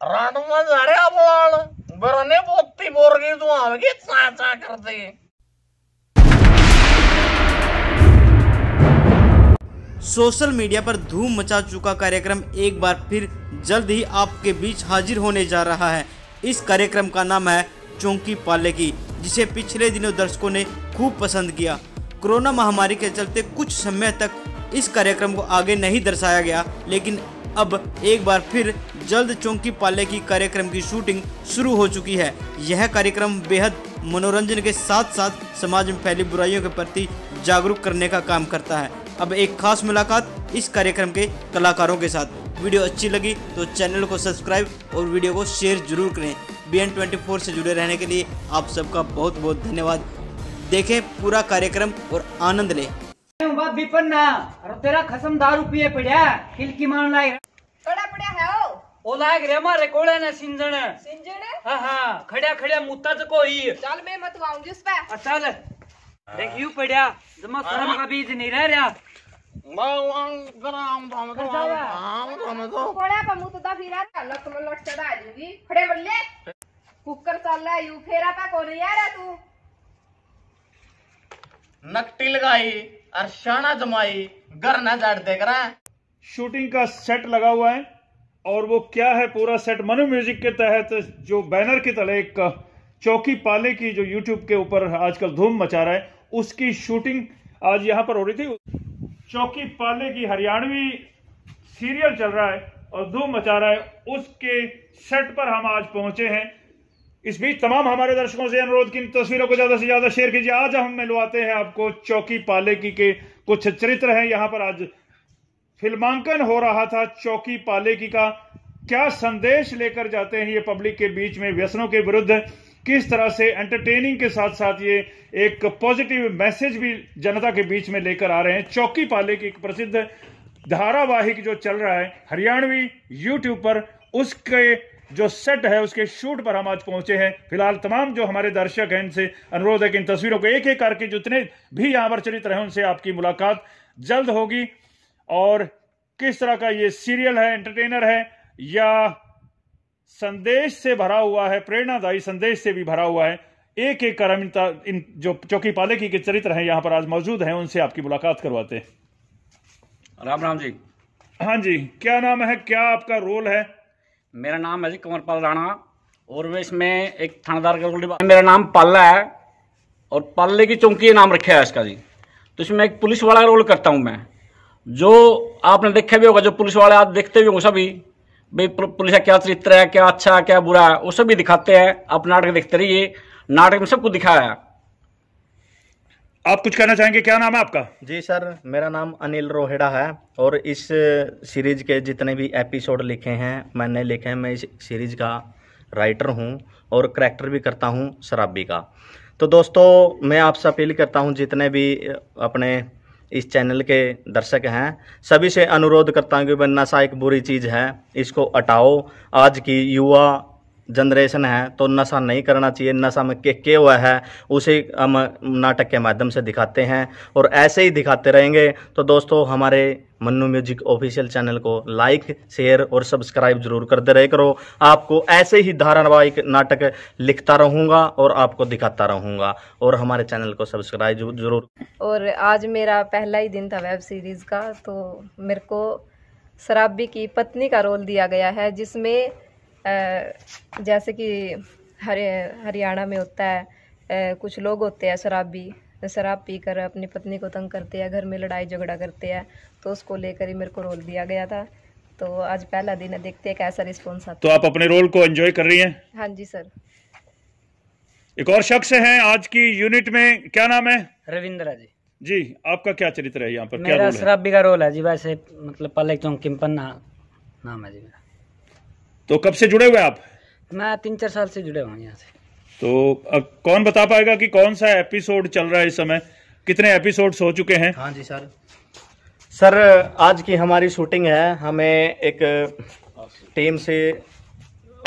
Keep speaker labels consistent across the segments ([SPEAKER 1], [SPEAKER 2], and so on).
[SPEAKER 1] Social
[SPEAKER 2] media पर धूम मचा चुका कार्यक्रम एक बार फिर जल्द ही आपके बीच हाजिर होने जा रहा है इस कार्यक्रम का नाम है चौंकी पाले की जिसे पिछले दिनों दर्शकों ने खूब पसंद किया कोरोना महामारी के चलते कुछ समय तक इस कार्यक्रम को आगे नहीं दर्शाया गया लेकिन अब एक बार फिर जल्द चौंकी पाले की कार्यक्रम की शूटिंग शुरू हो चुकी है यह कार्यक्रम बेहद मनोरंजन के साथ साथ समाज में फैली बुराइयों के प्रति जागरूक करने का काम करता है अब एक खास मुलाकात इस कार्यक्रम के कलाकारों के साथ वीडियो अच्छी लगी तो चैनल को सब्सक्राइब और वीडियो को शेयर जरूर करें बी एन ट्वेंटी फोर से जुड़े रहने के लिए आप सबका बहुत बहुत धन्यवाद देखें पूरा कार्यक्रम और आनंद लें
[SPEAKER 3] तेरा खसम दारू पिए पड़ा खिलकी मान लाए
[SPEAKER 4] लाग रे मारे रेकोड़ा ना सिंजण
[SPEAKER 3] सिंजण
[SPEAKER 4] हां हां खड्या खड्या मुत्ताच कोई चल मैं
[SPEAKER 1] मत मतवाऊंगी उस पे
[SPEAKER 4] चल देख यू पड्या जमा शर्म का बीज नहीं रह रहा
[SPEAKER 1] ग्राम तो तो हां पे फिरा खड़े बल्ले कुकर चल रहा यू फेरा पा कौन यार है तू नकटी लगाई और शाना जमाई घर ना जाट देख रहा
[SPEAKER 3] शूटिंग का सेट लगा हुआ है और वो क्या है पूरा सेट मनु म्यूजिक के तहत जो बैनर की तले एक चौकी पाले की जो यूट्यूब के ऊपर आजकल धूम मचा रहा है उसकी शूटिंग आज यहाँ पर हो रही थी चौकी पाले की हरियाणवी सीरियल चल रहा है और धूम मचा रहा है उसके सेट पर हम आज पहुंचे हैं इस बीच तमाम हमारे दर्शकों से अनुरोध की तस्वीरों को ज्यादा से ज्यादा शेयर कीजिए आज हम मिलवाते हैं आपको चौकी पाले की के कुछ चरित्र हैं यहाँ पर आज फिल्मांकन हो रहा था चौकी पालेकी का क्या संदेश लेकर जाते हैं ये पब्लिक के बीच में व्यसनों के विरुद्ध किस तरह से एंटरटेनिंग के साथ साथ ये एक पॉजिटिव मैसेज भी जनता के बीच में लेकर आ रहे हैं चौकी पाले की एक प्रसिद्ध धारावाहिक जो चल रहा है हरियाणवी यूट्यूब पर उसके जो सेट है उसके शूट पर हम आज पहुंचे हैं फिलहाल तमाम जो हमारे दर्शक हैं इनसे अनुरोध है कि इन तस्वीरों को एक एक करके जितने भी यहां पर चरित्र रहे उनसे आपकी मुलाकात जल्द होगी और किस तरह का ये सीरियल है एंटरटेनर है या संदेश से भरा हुआ है प्रेरणादायी संदेश से भी भरा हुआ है एक एक कर इन जो चौकी पालेकी के चरित्र हैं यहाँ पर आज मौजूद हैं उनसे आपकी मुलाकात करवाते हैं राम राम जी हाँ जी क्या नाम है क्या आपका रोल है
[SPEAKER 4] मेरा नाम है जी कंवरपाल राणा और वे इसमें एक थानेदार का मेरा नाम पाला है और पाले की चौकी नाम रखा है इसका जी तो इसमें एक पुलिस वाला रोल करता हूँ मैं जो आपने देखे भी होगा जो पुलिस वाले आज देखते भी होंगे सभी भाई पुलिस का क्या चरित्र है क्या अच्छा है क्या बुरा है वो सब भी दिखाते हैं आप नाटक देखते रहिए नाटक में सब कुछ दिखाया है आप कुछ कहना चाहेंगे क्या नाम है आपका
[SPEAKER 1] जी सर मेरा नाम अनिल रोहेड़ा है और इस सीरीज के जितने भी एपिसोड लिखे हैं मैंने लिखे हैं मैं इस सीरीज का राइटर हूँ और करेक्टर भी करता हूँ शराबी का तो दोस्तों मैं आपसे अपील करता हूँ जितने भी अपने इस चैनल के दर्शक हैं सभी से अनुरोध करता हूँ कि भाई नशा एक बुरी चीज़ है इसको हटाओ आज की युवा जनरेशन है तो नशा नहीं करना चाहिए नशा में के के हुआ है उसे हम नाटक के माध्यम से दिखाते हैं और ऐसे ही दिखाते रहेंगे तो दोस्तों हमारे मन्नू म्यूजिक ऑफिशियल चैनल को लाइक शेयर और सब्सक्राइब जरूर करते रहे करो आपको ऐसे ही धारावाहिक नाटक लिखता रहूँगा और आपको दिखाता रहूँगा और हमारे चैनल को सब्सक्राइब जरूर और आज मेरा पहला ही दिन था वेब सीरीज़ का तो मेरे को शराबी की पत्नी का रोल दिया गया है जिसमें जैसे कि हरे हरियाणा में होता है कुछ लोग होते हैं शराबी शराब पीकर अपनी पत्नी को तंग करते हैं घर में लड़ाई झगड़ा करते हैं तो उसको लेकर ही मेरे को रोल दिया गया था तो आज पहला दिन है देखते हैं कैसा रिस्पॉन्स आता
[SPEAKER 3] तो आप अपने रोल को एंजॉय कर रही हैं हाँ जी सर एक और शख्स है आज की यूनिट में क्या नाम है रविंद्रा जी जी आपका क्या चरित्र है यहाँ पर मेरा क्या रोल है?
[SPEAKER 4] शराबी का रोल है जी वैसे मतलब पलक चौंक किम्पन्ना
[SPEAKER 3] नाम है जी मेरा तो कब से जुड़े हुए आप
[SPEAKER 4] मैं तीन चार साल से जुड़े हुआ यहाँ से
[SPEAKER 3] तो अब कौन बता पाएगा कि कौन सा एपिसोड चल रहा है इस समय कितने एपिसोड हो चुके हैं हाँ जी सर
[SPEAKER 1] सर आज की हमारी शूटिंग है हमें एक टीम से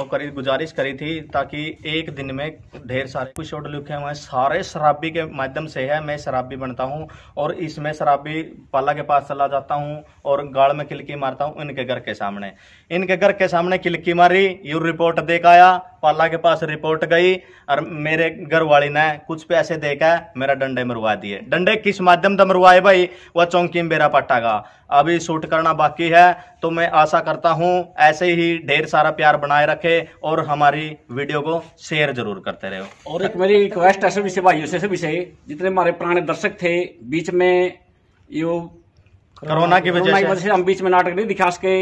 [SPEAKER 1] और तो करी गुजारिश करी थी ताकि एक दिन में ढेर सारे कुछ शॉट लिखे हुए हैं सारे शराबी के माध्यम से है मैं शराबी बनता हूँ और इसमें शराबी पाला के पास चला जाता हूँ और गाड़ में किलकी मारता हूँ इनके घर के सामने इनके घर के सामने किलकी मारी यू रिपोर्ट देख आया पाला के पास रिपोर्ट गई और मेरे घर वाली ने कुछ पैसे देकर मेरा डंडे मरवा दिए डंडे किस माध्यम से मरवाए भाई वह चौंकी में बेरा पट्टा का अभी शूट करना बाकी है तो मैं आशा करता हूँ ऐसे ही ढेर सारा
[SPEAKER 4] प्यार बनाए रखे और हमारी वीडियो को शेयर जरूर करते रहो और एक मेरी रिक्वेस्ट है सभी से भाइयों से सभी से जितने हमारे पुराने दर्शक थे बीच में यो कोरोना की वजह से हम बीच में नाटक नहीं दिखा सके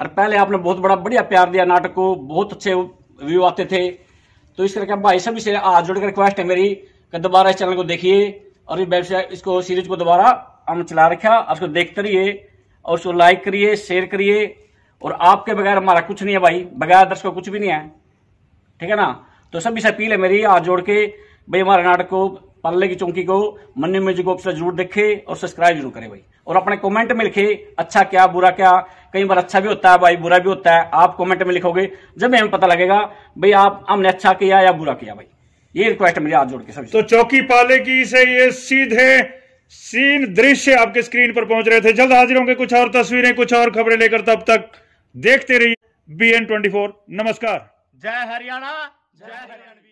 [SPEAKER 4] और पहले आपने बहुत बड़ा बढ़िया प्यार दिया नाटक को बहुत अच्छे व्यू आते थे तो इस करके भाई सभी से आज जुड़कर रिक्वेस्ट है मेरी दोबारा इस चैनल को देखिए और इस वेबसाइट इसको सीरीज को दोबारा हम चला रखा उसको देखते रहिए और उसको लाइक करिए शेयर करिए और आपके बगैर हमारा कुछ नहीं है भाई बगैर दर्शकों कुछ भी नहीं है ठीक है ना तो सब इसे अपील है मेरी हाथ जोड़ के भाई हमारे नाटक को पल्ले की चौंकी को मन्नी म्यूजिक ऑप्शन जरूर देखे और सब्सक्राइब जरूर करें भाई और अपने कमेंट में लिखे अच्छा क्या बुरा क्या कई बार अच्छा भी होता है भाई बुरा भी होता है आप कमेंट में लिखोगे जब हमें पता लगेगा भाई आप हमने अच्छा किया या बुरा किया भाई ये रिक्वेस्ट मेरी हाथ जोड़ के
[SPEAKER 3] सब तो चौकी पाले की से ये सीधे सीन दृश्य आपके स्क्रीन पर पहुंच रहे थे जल्द हाजिर होंगे कुछ और तस्वीरें कुछ और खबरें लेकर तब तक देखते रहिए बी एन ट्वेंटी फोर नमस्कार
[SPEAKER 1] जय हरियाणा जय हरियाणा